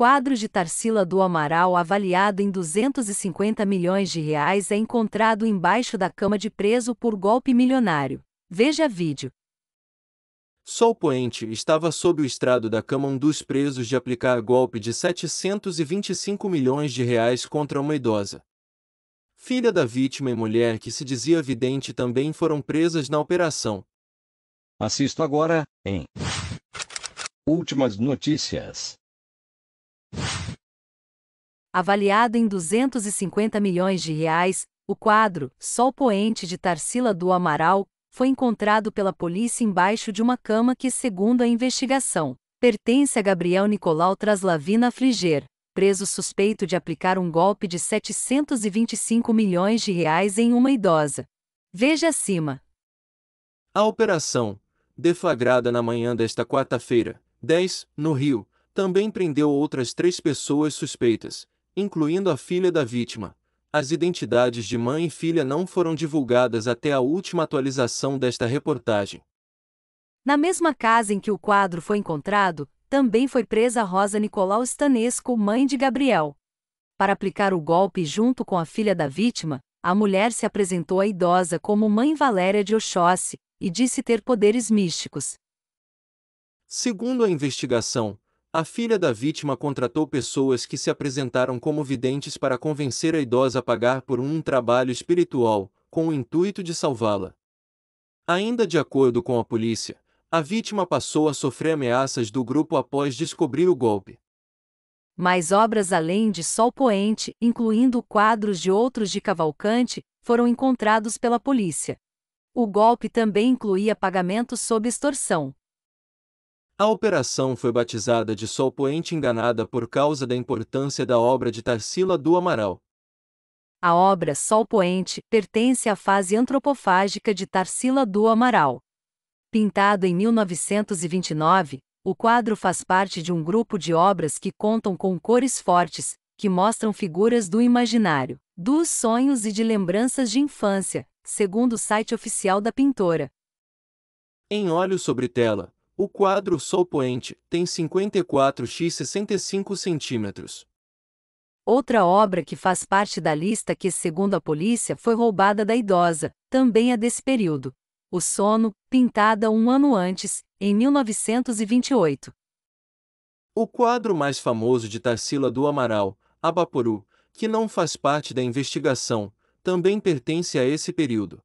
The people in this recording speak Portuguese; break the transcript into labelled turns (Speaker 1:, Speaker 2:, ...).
Speaker 1: quadro de Tarsila do Amaral avaliado em 250 milhões de reais é encontrado embaixo da cama de preso por golpe milionário. Veja vídeo.
Speaker 2: Sol Poente estava sob o estrado da cama um dos presos de aplicar golpe de 725 milhões de reais contra uma idosa. Filha da vítima e mulher que se dizia vidente também foram presas na operação. Assisto agora, em Últimas notícias
Speaker 1: avaliado em 250 milhões de reais, o quadro Sol Poente de Tarsila do Amaral foi encontrado pela polícia embaixo de uma cama que, segundo a investigação, pertence a Gabriel Nicolau Traslavina Friger, preso suspeito de aplicar um golpe de 725 milhões de reais em uma idosa. Veja acima.
Speaker 2: A operação, deflagrada na manhã desta quarta-feira, 10, no Rio, também prendeu outras três pessoas suspeitas, incluindo a filha da vítima. As identidades de mãe e filha não foram divulgadas até a última atualização desta reportagem.
Speaker 1: Na mesma casa em que o quadro foi encontrado, também foi presa Rosa Nicolau Stanesco, mãe de Gabriel. Para aplicar o golpe junto com a filha da vítima, a mulher se apresentou à idosa como mãe Valéria de Oxóssi e disse ter poderes místicos.
Speaker 2: Segundo a investigação, a filha da vítima contratou pessoas que se apresentaram como videntes para convencer a idosa a pagar por um trabalho espiritual, com o intuito de salvá-la. Ainda de acordo com a polícia, a vítima passou a sofrer ameaças do grupo após descobrir o golpe.
Speaker 1: Mais obras além de Sol Poente, incluindo quadros de outros de Cavalcante, foram encontrados pela polícia. O golpe também incluía pagamentos sob extorsão.
Speaker 2: A operação foi batizada de Sol Poente Enganada por causa da importância da obra de Tarsila do Amaral.
Speaker 1: A obra Sol Poente pertence à fase antropofágica de Tarsila do Amaral. Pintado em 1929, o quadro faz parte de um grupo de obras que contam com cores fortes, que mostram figuras do imaginário, dos sonhos e de lembranças de infância, segundo o site oficial da pintora.
Speaker 2: Em óleo sobre tela, o quadro Sol Poente tem 54x 65 centímetros.
Speaker 1: Outra obra que faz parte da lista que, segundo a polícia, foi roubada da idosa, também é desse período. O Sono, pintada um ano antes, em 1928.
Speaker 2: O quadro mais famoso de Tarsila do Amaral, Abaporu, que não faz parte da investigação, também pertence a esse período